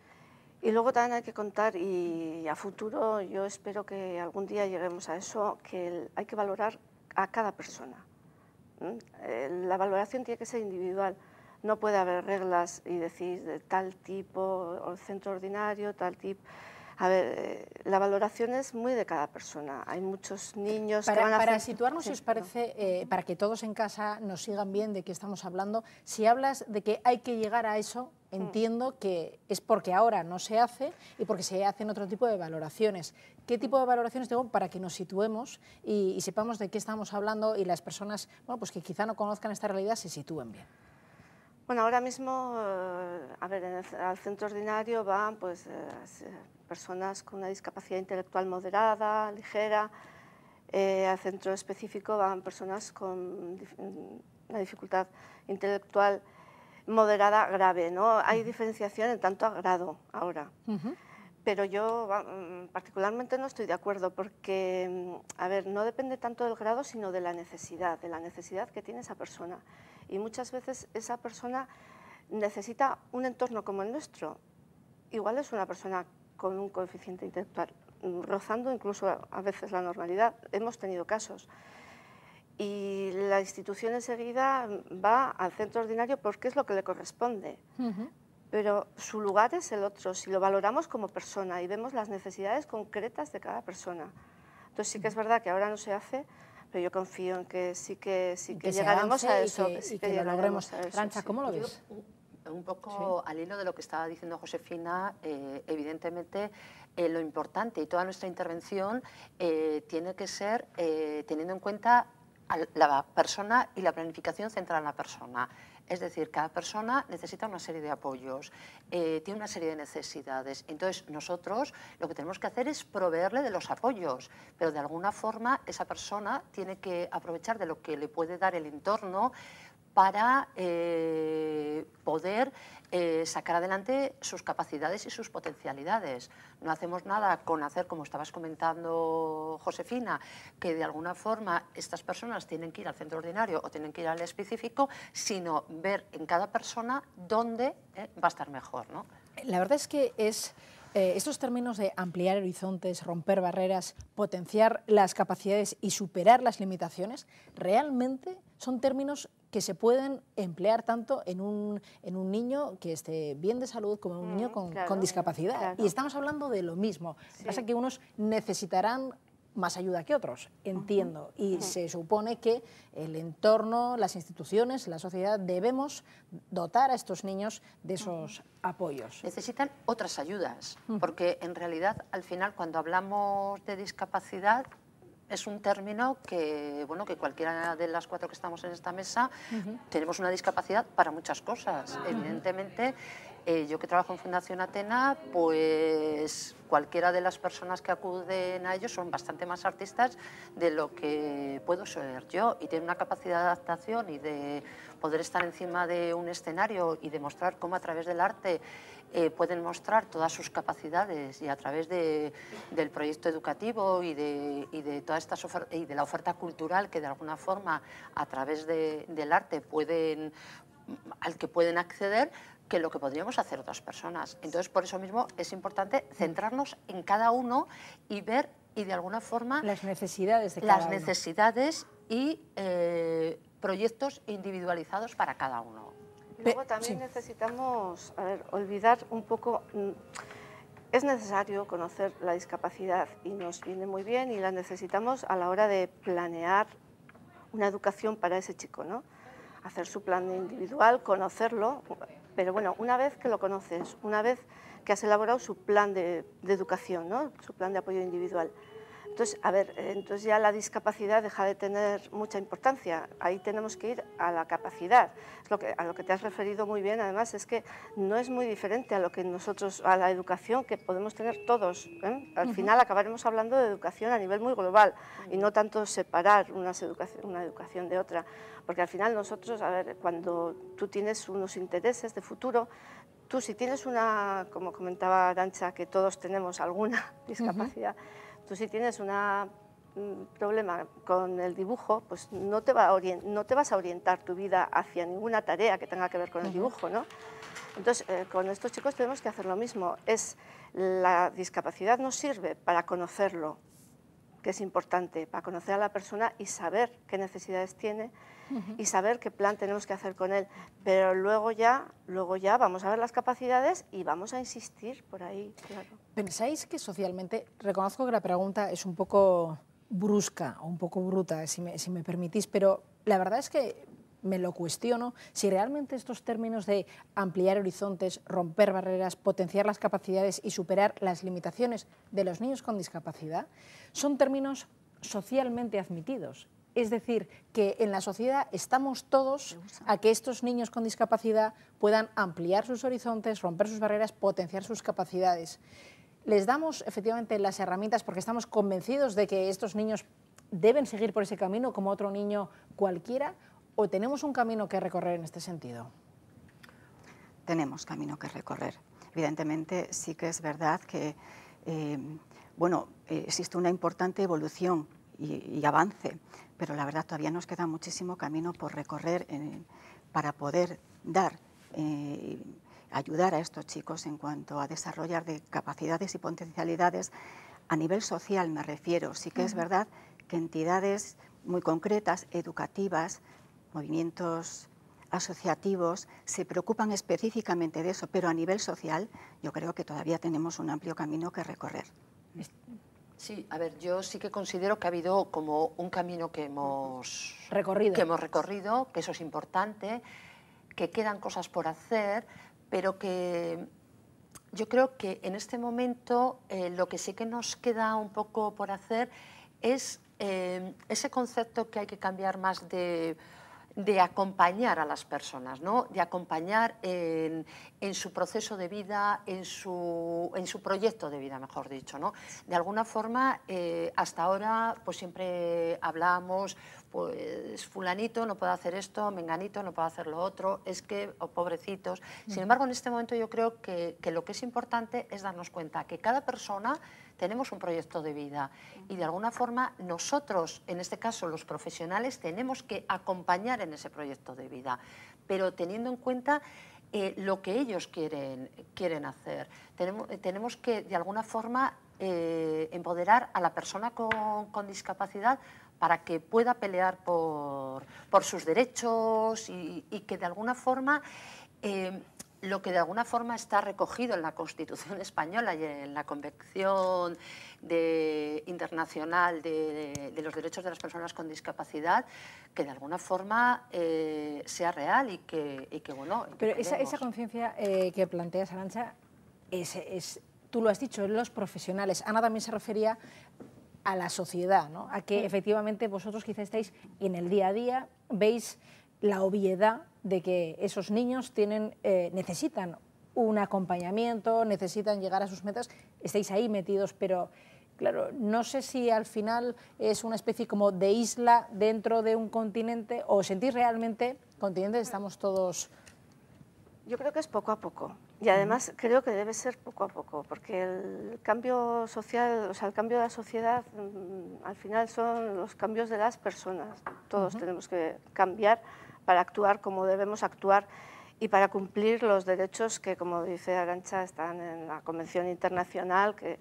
Y luego también hay que contar, y a futuro yo espero que algún día lleguemos a eso, que hay que valorar a cada persona. Eh, la valoración tiene que ser individual. No puede haber reglas y decir de tal tipo, o centro ordinario, tal tipo. A ver, eh, la valoración es muy de cada persona. Hay muchos niños para, que van a Para situarnos, si os parece, eh, para que todos en casa nos sigan bien de qué estamos hablando, si hablas de que hay que llegar a eso, Mm. Entiendo que es porque ahora no se hace y porque se hacen otro tipo de valoraciones. ¿Qué tipo de valoraciones tengo para que nos situemos y, sepamos de qué estamos hablando y las personas pues que quizá no conozcan esta realidad se sitúen bien? Bueno, ahora mismo, eh, a ver, al centro ordinario van pues, eh, personas con una discapacidad intelectual moderada, ligera. Eh, al centro específico van personas con una dificultad intelectual moderada grave, ¿no? Hay diferenciación en tanto a grado ahora. Pero yo mm, particularmente no estoy de acuerdo porque, mm, a ver, no depende tanto del grado, sino de la necesidad, de la necesidad que tiene esa persona. Y muchas veces esa persona necesita un entorno como el nuestro. Igual es una persona con un coeficiente intelectual mm, rozando incluso a veces la normalidad. Hemos tenido casos y la institución enseguida va al centro ordinario porque es lo que le corresponde. Pero su lugar es el otro, si lo valoramos como persona y vemos las necesidades concretas de cada persona. Entonces sí que es verdad que ahora no se hace, pero yo confío en que sí que, sí que, llegaremos a eso. Y lo logremos. ¿cómo lo ves? Uh, un poco al hilo de lo que estaba diciendo Josefina, eh, evidentemente eh, lo importante y toda nuestra intervención eh, tiene que ser teniendo en cuenta la persona y la planificación central en la persona. Es decir, cada persona necesita una serie de apoyos, eh, tiene una serie de necesidades. Entonces, nosotros lo que tenemos que hacer es proveerle de los apoyos, pero de alguna forma esa persona tiene que aprovechar de lo que le puede dar el entorno, para eh, poder eh, sacar adelante sus capacidades y sus potencialidades. No hacemos nada con hacer, como estabas comentando, Josefina, que de alguna forma estas personas tienen que ir al centro ordinario o tienen que ir al específico, sino ver en cada persona dónde eh, va a estar mejor. ¿no? La verdad es que es... estos términos de ampliar horizontes, romper barreras, potenciar las capacidades y superar las limitaciones, realmente son términos que se pueden emplear tanto en un, en un niño que esté bien de salud como en un niño mm, con, discapacidad. Y estamos hablando de lo mismo. que Pasa que unos necesitarán más ayuda que otros, entiendo. Y se supone que el entorno, las instituciones, la sociedad debemos dotar a estos niños de esos apoyos. Necesitan otras ayudas, porque en realidad al final cuando hablamos de discapacidad es un término que, bueno, que cualquiera de las cuatro que estamos en esta mesa tenemos una discapacidad para muchas cosas. Evidentemente, eh, yo que trabajo en Fundación Atena, pues cualquiera de las personas que acuden a ellos son bastante más artistas de lo que puedo ser yo y tienen una capacidad de adaptación y de poder estar encima de un escenario y demostrar cómo a través del arte eh, pueden mostrar todas sus capacidades y a través de, del proyecto educativo y de, y de la oferta cultural que de alguna forma a través del arte pueden, al que pueden acceder, que lo que podríamos hacer otras personas. Entonces, por eso mismo es importante centrarnos en cada uno y ver y de alguna forma las necesidades las necesidades y eh, proyectos individualizados para cada uno. Luego también necesitamos olvidar un poco... Mm, es necesario conocer la discapacidad y nos viene muy bien y la necesitamos a la hora de planear una educación para ese chico, ¿no? Hacer su plan individual, conocerlo, pero bueno, una vez que lo conoces, una vez que has elaborado su plan de, de educación, ¿no? su plan de apoyo individual, entonces, a ver, eh, entonces ya la discapacidad deja de tener mucha importancia. Ahí tenemos que ir a la capacidad. lo que, a lo que te has referido muy bien, además, es que no es muy diferente a lo que nosotros, a la educación que podemos tener todos. ¿eh? Al final acabaremos hablando de educación a nivel muy global y no tanto separar educación, una educación de otra. Porque al final nosotros, a ver, cuando tú tienes unos intereses de futuro, tú si tienes una, como comentaba Dancha, que todos tenemos alguna discapacidad, Tú si tienes un mm, problema con el dibujo, pues no te, no te vas a orientar tu vida hacia ninguna tarea que tenga que ver con el dibujo, ¿no? Entonces, eh, con estos chicos tenemos que hacer lo mismo. Es, la discapacidad no sirve para conocerlo, que es importante para conocer a la persona y saber qué necesidades tiene y saber qué plan tenemos que hacer con él. Pero luego ya, luego ya vamos a ver las capacidades y vamos a insistir por ahí. ¿Pensáis que socialmente, reconozco que la pregunta es un poco brusca o un poco bruta, si si me permitís, pero la verdad es que me lo cuestiono, si realmente estos términos de ampliar horizontes, romper barreras, potenciar las capacidades y superar las limitaciones de los niños con discapacidad son términos socialmente admitidos. Es decir, que en la sociedad estamos todos a que estos niños con discapacidad puedan ampliar sus horizontes, romper sus barreras, potenciar sus capacidades. Les damos efectivamente las herramientas porque estamos convencidos de que estos niños deben seguir por ese camino como otro niño cualquiera o tenemos un camino que recorrer en este sentido? Tenemos camino que recorrer. Evidentemente sí que es verdad que eh, bueno, eh, existe una importante evolución y, avance, pero la verdad todavía nos queda muchísimo camino por recorrer eh, para poder dar ayudar a estos chicos en cuanto a desarrollar de capacidades y potencialidades a nivel social, me refiero. Sí que es verdad que entidades muy concretas, educativas, movimientos asociativos se preocupan específicamente de eso, pero a nivel social yo creo que todavía tenemos un amplio camino que recorrer. Sí, a ver, yo sí que considero que ha habido como un camino que hemos recorrido, que, hemos recorrido, que eso es importante, que quedan cosas por hacer, pero que yo creo que en este momento eh, lo que sí que nos queda un poco por hacer es eh, ese concepto que hay que cambiar más de de acompañar a las personas, ¿no? de acompañar en, su proceso de vida, en su, en su, proyecto de vida, mejor dicho. ¿no? De alguna forma, eh, hasta ahora pues siempre hablábamos, pues fulanito no puede hacer esto, menganito no puede hacer lo otro, es que, o oh, pobrecitos. Sin mm. embargo, en este momento yo creo que, que lo que es importante es darnos cuenta que cada persona tenemos un proyecto de vida y de alguna forma nosotros, en este caso los profesionales, tenemos que acompañar en ese proyecto de vida, pero teniendo en cuenta eh, lo que ellos quieren, quieren hacer. Tenemos, eh, tenemos que, de alguna forma, eh, empoderar a la persona con, discapacidad para que pueda pelear por, sus derechos y, que de alguna forma lo que de alguna forma está recogido en la Constitución española y en la Convención Internacional de, los Derechos de las Personas con Discapacidad, que de alguna forma eh, sea real y que, bueno... Pero esa, conciencia eh, que planteas, Arancha, es, tú lo has dicho, los profesionales. Ana también se refería a la sociedad, ¿no? a que efectivamente vosotros quizá estáis en el día a día, veis la obviedad de que esos niños tienen, eh, necesitan un acompañamiento, necesitan llegar a sus metas, estáis ahí metidos, pero claro, no sé si al final es una especie como de isla dentro de un continente o sentís realmente, continente, estamos todos yo creo que es poco a poco y además creo que debe ser poco a poco porque el cambio social, o sea, el cambio de la sociedad mm, al final son los cambios de las personas. Todos tenemos que cambiar para actuar como debemos actuar y para cumplir los derechos que, como dice Arancha, están en la Convención Internacional que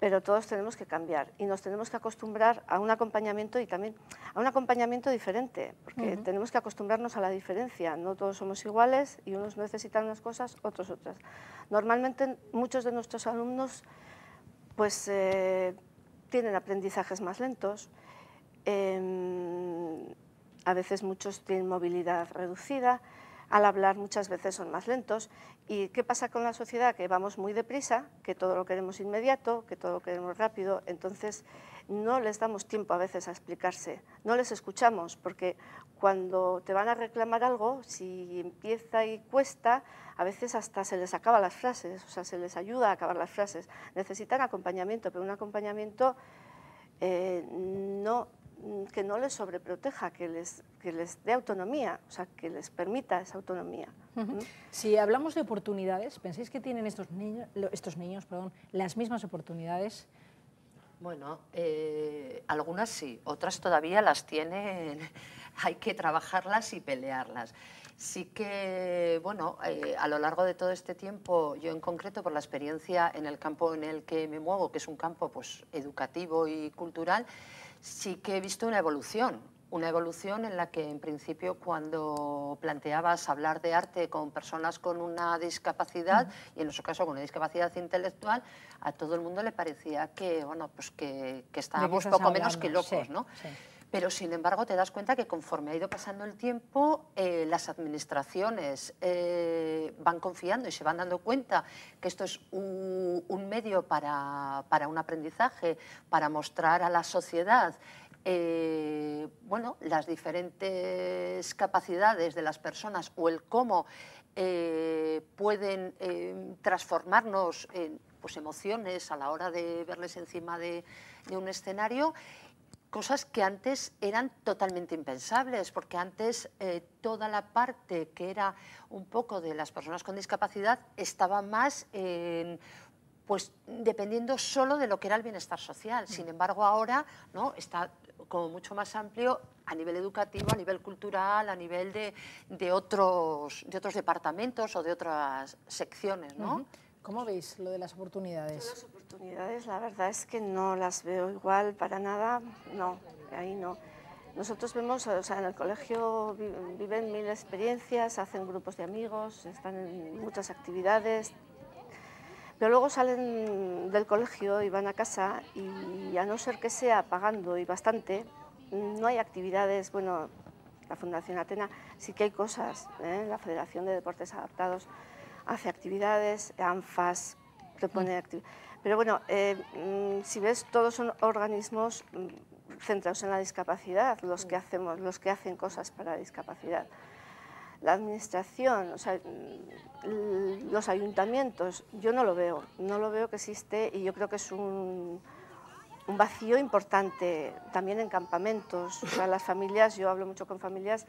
pero todos tenemos que cambiar y nos tenemos que acostumbrar a un acompañamiento y también a un acompañamiento diferente, porque tenemos que acostumbrarnos a la diferencia, no todos somos iguales y unos necesitan unas cosas, otros otras. Normalmente muchos de nuestros alumnos pues eh, tienen aprendizajes más lentos, em, a veces muchos tienen movilidad reducida, al hablar muchas veces son más lentos ¿Y qué pasa con la sociedad? Que vamos muy deprisa, que todo lo queremos inmediato, que todo lo queremos rápido, entonces no les damos tiempo a veces a explicarse, no les escuchamos, porque cuando te van a reclamar algo, si empieza y cuesta, a veces hasta se les acaba las frases, o sea, se les ayuda a acabar las frases. Necesitan acompañamiento, pero un acompañamiento eh, no Mm, que no les sobreproteja, que les, que les dé autonomía, o sea, que les permita esa autonomía. Si hablamos de oportunidades, ¿pensáis que tienen estos, niños, estos niños perdón, las mismas oportunidades? Bueno, eh, algunas sí, otras todavía las tienen, hay que trabajarlas y pelearlas. Sí que, bueno, eh, a lo largo de todo este tiempo, yo en concreto por la experiencia en el campo en el que me muevo, que es un campo pues, educativo y cultural, sí que he visto una evolución, una evolución en la que en principio cuando planteabas hablar de arte con personas con una discapacidad y en nuestro caso con una discapacidad intelectual a todo el mundo le parecía que bueno pues que, estábamos poco menos que locos no pero, sin embargo, te das cuenta que conforme ha ido pasando el tiempo, eh, las administraciones eh, van confiando y se van dando cuenta que esto es un, medio para, un aprendizaje, para mostrar a la sociedad eh, bueno, las diferentes capacidades de las personas o el cómo pueden transformarnos en pues, emociones a la hora de verles encima de un escenario cosas que antes eran totalmente impensables, porque antes eh, toda la parte que era un poco de las personas con discapacidad estaba más pues dependiendo solo de lo que era el bienestar social. Mm. Sin embargo, ahora ¿no? está como mucho más amplio a nivel educativo, a nivel cultural, a nivel de, de otros, de otros departamentos o de otras secciones. ¿no? ¿Cómo veis lo de las oportunidades? la verdad es que no las veo igual para nada, no, ahí no. Nosotros vemos, o sea, en el colegio viven mil experiencias, hacen grupos de amigos, están en muchas actividades, pero luego salen del colegio y van a casa y a no ser que sea pagando y bastante, no hay actividades, bueno, la Fundación Atena sí que hay cosas, ¿eh? la Federación de Deportes Adaptados hace actividades, ANFAS activo, Pero bueno, eh, mm, si ves, todos son organismos mm, centrados en la discapacidad, los que, hacemos, los que hacen cosas para la discapacidad. La administración, o sea, mm, los ayuntamientos, yo no lo veo, no lo veo que existe y yo creo que es un, un vacío importante también en campamentos. O sea, las familias, yo hablo mucho con familias,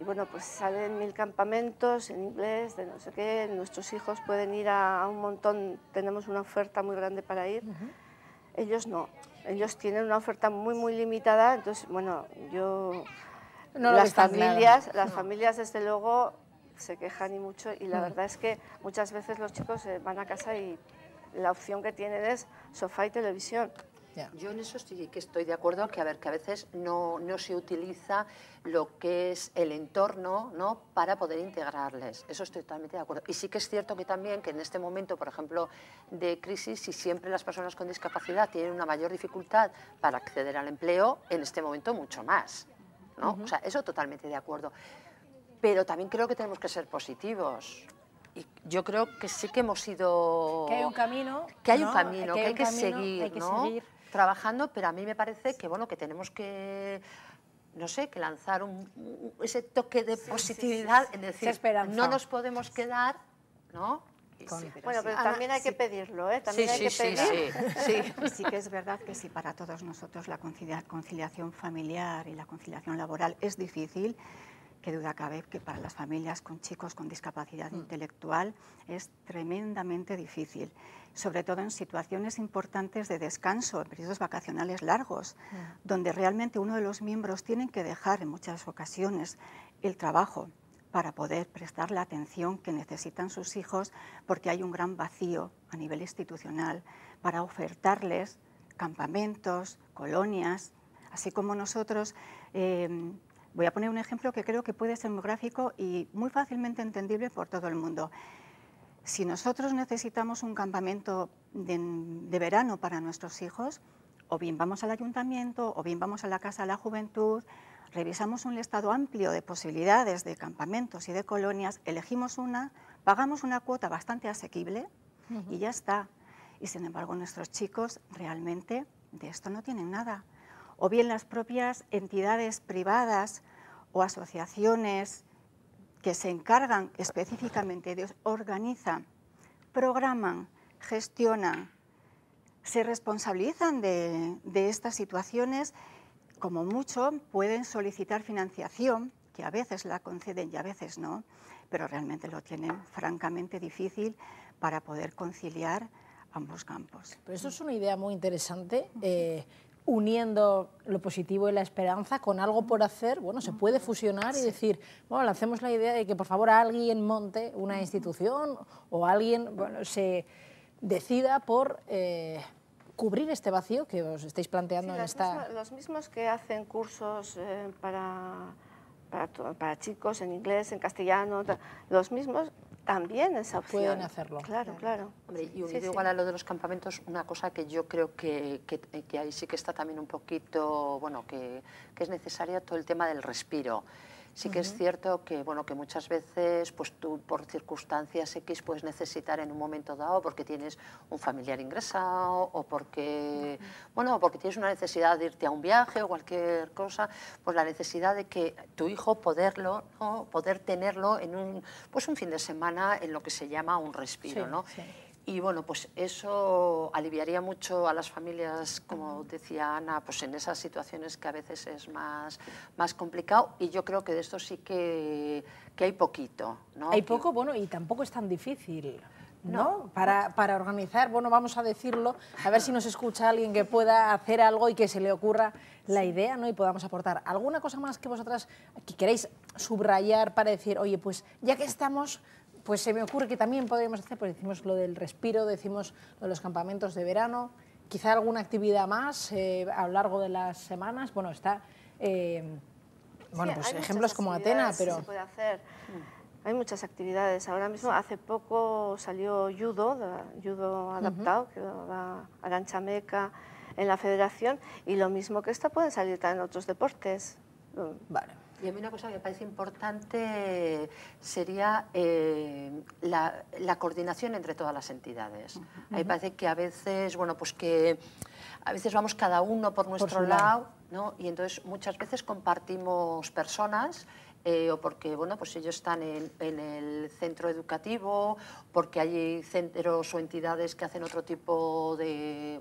y bueno, pues salen mil campamentos en inglés, de no sé qué, nuestros hijos pueden ir a, un montón, tenemos una oferta muy grande para ir. Ellos no, ellos tienen una oferta muy, muy limitada, entonces, bueno, yo... las familias, las familias desde luego se quejan y mucho y la verdad es que muchas veces los chicos eh, van a casa y la opción que tienen es sofá y televisión. Yo en eso sí que estoy de acuerdo, que a ver, que a veces no, se utiliza lo que es el entorno ¿no? para poder integrarles. Eso estoy totalmente de acuerdo. Y sí que es cierto que también que en este momento, por ejemplo, de crisis, si siempre las personas con discapacidad tienen una mayor dificultad para acceder al empleo, en este momento mucho más. O sea, eso totalmente de acuerdo. Pero también creo que tenemos que ser positivos. Y yo creo que sí que hemos sido… Que hay un camino. Que hay un camino, que hay, que, seguir, ¿no? seguir trabajando, pero a mí me parece que, bueno, que tenemos que no sé, que lanzar un, ese toque de positividad, en decir, no nos podemos quedar, ¿no? Bueno, pero también hay que pedirlo, ¿eh? También hay que Sí, que es verdad que si para todos nosotros la conciliación familiar y la conciliación laboral es difícil, qué duda cabe que para las familias con chicos con discapacidad mm. intelectual es tremendamente difícil, sobre todo en situaciones importantes de descanso, en periodos vacacionales largos, donde realmente uno de los miembros tiene que dejar en muchas ocasiones el trabajo para poder prestar la atención que necesitan sus hijos, porque hay un gran vacío a nivel institucional para ofertarles campamentos, colonias, así como nosotros. Em, Voy a poner un ejemplo que creo que puede ser muy gráfico y muy fácilmente entendible por todo el mundo. Si nosotros necesitamos un campamento de, verano para nuestros hijos, o bien vamos al ayuntamiento, o bien vamos a la Casa de la Juventud, revisamos un listado amplio de posibilidades de campamentos y de colonias, elegimos una, pagamos una cuota bastante asequible y ya está. Y sin embargo, nuestros chicos realmente de esto no tienen nada o bien las propias entidades privadas o asociaciones que se encargan específicamente de organizan, programan, gestionan, se responsabilizan de, estas situaciones, como mucho pueden solicitar financiación, que a veces la conceden y a veces no, pero realmente lo tienen francamente difícil para poder conciliar ambos campos. Pero eso es una idea muy interesante uniendo lo positivo y la esperanza con algo por hacer, bueno, se puede fusionar y decir, bueno, lancemos la idea de que por favor alguien monte una institución o alguien bueno, se decida por eh, cubrir este vacío que os estáis planteando en esta... los mismos que hacen cursos eh, para, para, chicos en inglés, en castellano, los mismos también esa opción. Pueden hacerlo. Claro, claro. y unido igual a lo de los campamentos, una cosa que yo creo que, ahí sí que está también un poquito, bueno, que, es necesario todo el tema del respiro. Sí que es cierto que, bueno, que muchas veces pues tú por circunstancias X puedes necesitar en un momento dado porque tienes un familiar ingresado o porque, bueno, porque tienes una necesidad de irte a un viaje o cualquier cosa, pues la necesidad de que tu hijo poderlo, poder tenerlo en un, pues un fin de semana en lo que se llama un respiro. ¿no? Y bueno, pues eso aliviaría mucho a las familias, como decía Ana, pues en esas situaciones que a veces es más, más complicado y yo creo que de esto sí que, hay poquito. ¿no? Hay poco, bueno, y tampoco es tan difícil. ¿no? Para, para, organizar, bueno, vamos a decirlo, a ver si nos escucha alguien que pueda hacer algo y que se le ocurra la idea, ¿no? Y podamos aportar. ¿Alguna cosa más que vosotras que queréis subrayar para decir, oye, pues ya que estamos, pues se me ocurre que también podríamos hacer, pues decimos lo del respiro, decimos de los campamentos de verano, quizá alguna actividad más eh, a lo largo de las semanas. Bueno, está... Eh, bueno, pues ejemplos como Atena, pero... se puede hacer. Mm. Hay muchas actividades. Ahora mismo, hace poco salió judo, judo adaptado, que va a da Meca en la federación, y lo mismo que esta pueden salir también otros deportes. Vale. Y a mí una cosa que me parece importante sería eh, la, coordinación entre todas las entidades. A mí me parece que a veces, bueno, pues que a veces vamos cada uno por nuestro lado, lado, ¿no? Y entonces muchas veces compartimos personas eh, o porque bueno, pues ellos están en, el centro educativo, porque hay centros o entidades que hacen otro tipo de,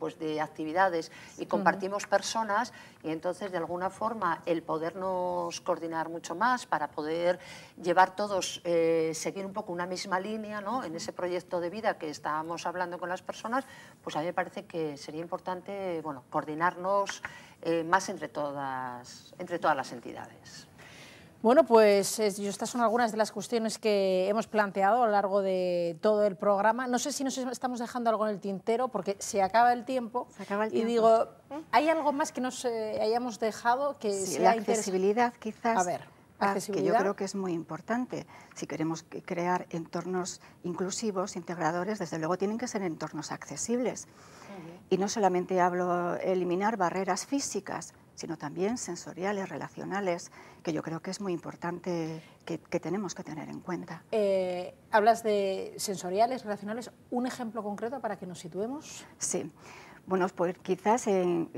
pues actividades y compartimos personas y entonces de alguna forma el podernos coordinar mucho más para poder llevar todos, eh, seguir un poco una misma línea en ese proyecto de vida que estábamos hablando con las personas, pues a mí me parece que sería importante coordinarnos eh, más entre todas las entidades. Bueno, pues estas son algunas de las cuestiones que hemos planteado a lo largo de todo el programa. No sé si nos estamos dejando algo en el tintero, porque se acaba el tiempo. Se acaba el tiempo. Y digo, ¿Eh? ¿hay algo más que nos eh, hayamos dejado que la accesibilidad quizás. A ver, ah, que yo creo que es muy importante. Si queremos crear entornos inclusivos, integradores, desde luego tienen que ser entornos accesibles. Y no solamente hablo eliminar barreras físicas, sino también sensoriales, relacionales, que yo creo que es muy importante que, tenemos que tener en cuenta. Eh, hablas de sensoriales, relacionales, ¿un ejemplo concreto para que nos situemos? Sí. Bueno, pues quizás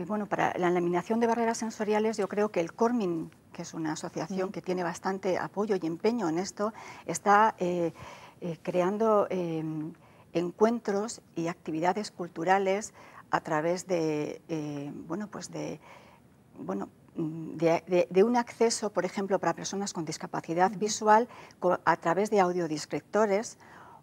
bueno, para la eliminación de barreras sensoriales yo creo que el Cormin, que es una asociación mm. que tiene bastante apoyo y empeño en esto, está eh, eh, creando encuentros y actividades culturales a través de, bueno, pues de bueno, mm, de, un acceso, por ejemplo, para personas con discapacidad visual a través de audiodescriptores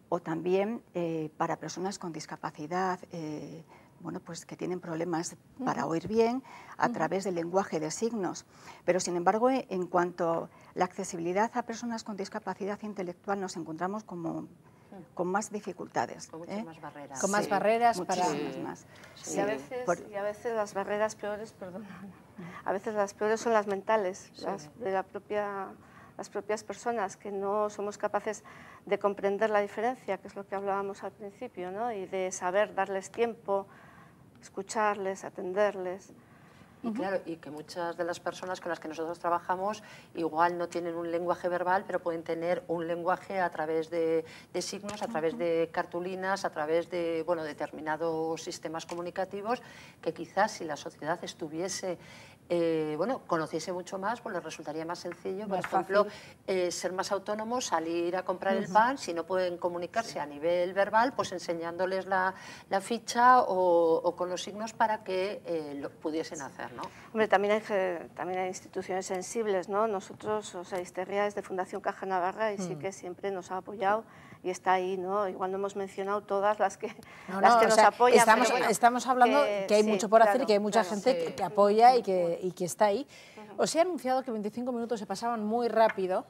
o también eh, para personas con discapacidad, eh, bueno, pues que tienen problemas para oír bien a través del lenguaje de signos. Pero, sin embargo, eh, en cuanto a la accesibilidad a personas con discapacidad intelectual, nos encontramos con más dificultades. Con más barreras. barreras para... Y, a veces, y a veces las barreras peores, perdón, a veces las peores son las mentales, las de las propias personas, que no somos capaces de comprender la diferencia, que es lo que hablábamos al principio, ¿no? y de saber darles tiempo, escucharles, atenderles. Y claro, y que muchas de las personas con las que nosotros trabajamos igual no tienen un lenguaje verbal, pero pueden tener un lenguaje a través de, signos, a través de cartulinas, a través de bueno, determinados sistemas comunicativos, que quizás si la sociedad estuviese eh, bueno, conociese mucho más, pues les resultaría más sencillo, por ejemplo, eh, ser más autónomos, salir a comprar el pan, si no pueden comunicarse a nivel verbal, pues enseñándoles la, ficha o, con los signos para que eh, lo pudiesen hacer, Hombre, también hay, también hay instituciones sensibles, ¿no? Nosotros, o sea, Histeria es de Fundación Caja Navarra y sí mm. que siempre nos ha apoyado y está ahí, ¿no? Igual no hemos mencionado todas las que, las que nos apoyan. Estamos, estamos hablando que, hay mucho por hacer y que hay mucha gente que, apoya y que, y que está ahí. Os he anunciado que 25 minutos se pasaban muy rápido,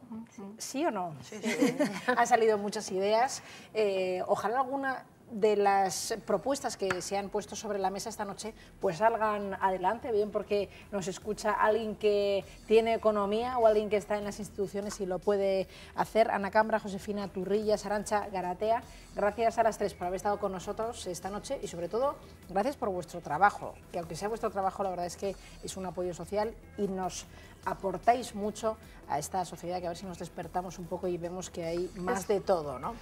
¿sí, o no? Sí, sí. Han salido muchas ideas. Eh, ojalá alguna de las propuestas que se han puesto sobre la mesa esta noche pues salgan adelante, bien porque nos escucha alguien que tiene economía o alguien que está en las instituciones y lo puede hacer. Ana Cambra, Josefina Turrillas, Sarancha Garatea, gracias a las tres por haber estado con nosotros esta noche y sobre todo gracias por vuestro trabajo, que aunque sea vuestro trabajo la verdad es que es un apoyo social y nos aportáis mucho a esta sociedad que a ver si nos despertamos un poco y vemos que hay más de todo, ¿no?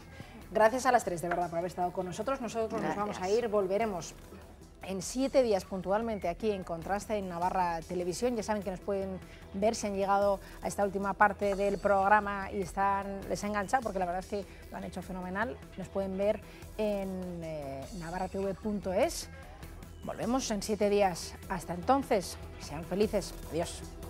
Gracias a las tres, de verdad, por haber estado con nosotros. Nosotros nos vamos a ir, volveremos en siete días puntualmente aquí en Contraste en Navarra Televisión. Ya saben que nos pueden ver si han llegado a esta última parte del programa y están, les ha enganchado, porque la verdad es que lo han hecho fenomenal. Nos pueden ver en eh, navarratv.es. Volvemos en siete días. Hasta entonces, sean felices. Adiós.